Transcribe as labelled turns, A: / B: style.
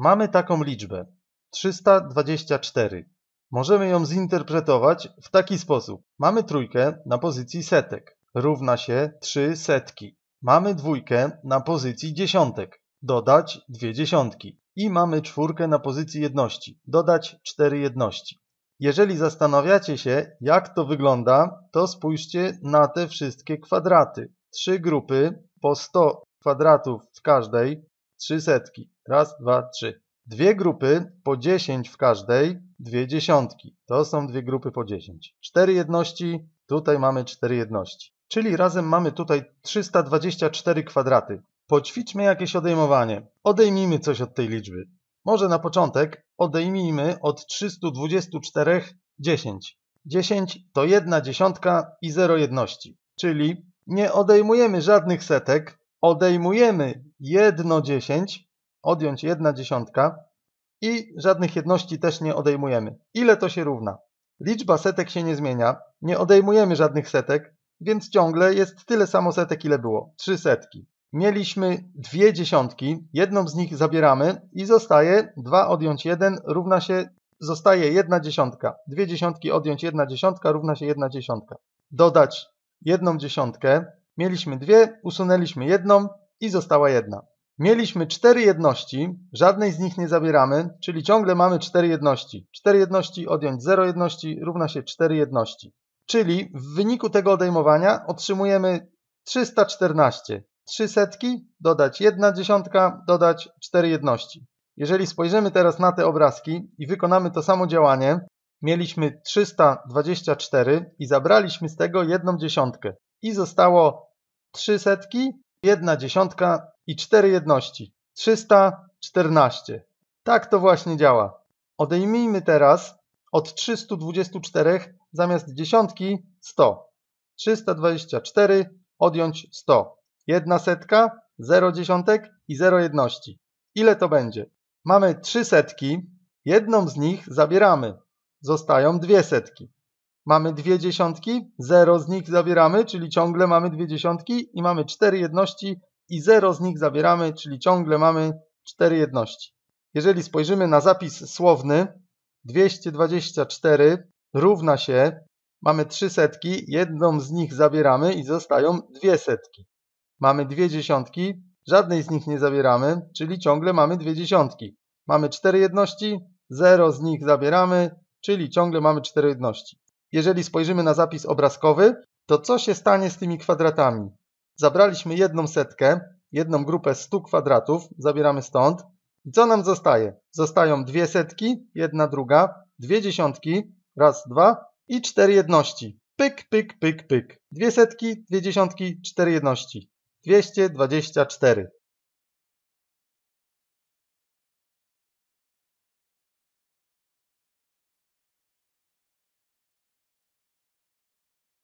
A: Mamy taką liczbę 324. Możemy ją zinterpretować w taki sposób. Mamy trójkę na pozycji setek, równa się 3 setki. Mamy dwójkę na pozycji dziesiątek, dodać dwie dziesiątki. I mamy czwórkę na pozycji jedności, dodać 4 jedności. Jeżeli zastanawiacie się, jak to wygląda, to spójrzcie na te wszystkie kwadraty. Trzy grupy po 100 kwadratów w każdej trzy setki. Raz, dwa, trzy. Dwie grupy po 10 w każdej, dwie dziesiątki. To są dwie grupy po 10. Cztery jedności, tutaj mamy cztery jedności. Czyli razem mamy tutaj 324 kwadraty. Poćwiczmy jakieś odejmowanie. Odejmijmy coś od tej liczby. Może na początek odejmijmy od 324 10. 10 to jedna dziesiątka i 0 jedności. Czyli nie odejmujemy żadnych setek, odejmujemy jedno dziesięć, odjąć jedna dziesiątka i żadnych jedności też nie odejmujemy. Ile to się równa? Liczba setek się nie zmienia, nie odejmujemy żadnych setek, więc ciągle jest tyle samo setek, ile było. Trzy setki. Mieliśmy dwie dziesiątki, jedną z nich zabieramy i zostaje 2 odjąć 1 równa się, zostaje jedna dziesiątka. Dwie dziesiątki odjąć jedna dziesiątka równa się jedna dziesiątka. Dodać jedną dziesiątkę, Mieliśmy dwie, usunęliśmy jedną i została jedna. Mieliśmy cztery jedności, żadnej z nich nie zabieramy, czyli ciągle mamy cztery jedności. Cztery jedności odjąć zero jedności równa się cztery jedności. Czyli w wyniku tego odejmowania otrzymujemy 314. Trzy setki, dodać jedna dziesiątka, dodać cztery jedności. Jeżeli spojrzymy teraz na te obrazki i wykonamy to samo działanie, mieliśmy 324 i zabraliśmy z tego jedną dziesiątkę i zostało 3 setki, 1 dziesiątka i 4 jedności. 314. Tak to właśnie działa. Odejmijmy teraz od 324 zamiast dziesiątki 100. 324 odjąć 100. 1 setka, 0 dziesiątek i 0 jedności. Ile to będzie? Mamy 3 setki, jedną z nich zabieramy. Zostają dwie setki mamy dwie dziesiątki, zero z nich zabieramy, czyli ciągle mamy dwie dziesiątki i mamy cztery jedności i zero z nich zabieramy, czyli ciągle mamy cztery jedności. Jeżeli spojrzymy na zapis słowny, 224 równa się, mamy trzy setki, jedną z nich zabieramy i zostają dwie setki. Mamy dwie dziesiątki, żadnej z nich nie zabieramy, czyli ciągle mamy dwie dziesiątki. Mamy cztery jedności, zero z nich zabieramy, czyli ciągle mamy cztery jedności. Jeżeli spojrzymy na zapis obrazkowy, to co się stanie z tymi kwadratami? Zabraliśmy jedną setkę, jedną grupę 100 kwadratów, zabieramy stąd. I co nam zostaje? Zostają dwie setki, jedna druga, dwie dziesiątki, raz, dwa i cztery jedności. Pyk, pyk, pyk, pyk. Dwie setki, dwie dziesiątki, cztery jedności. 224.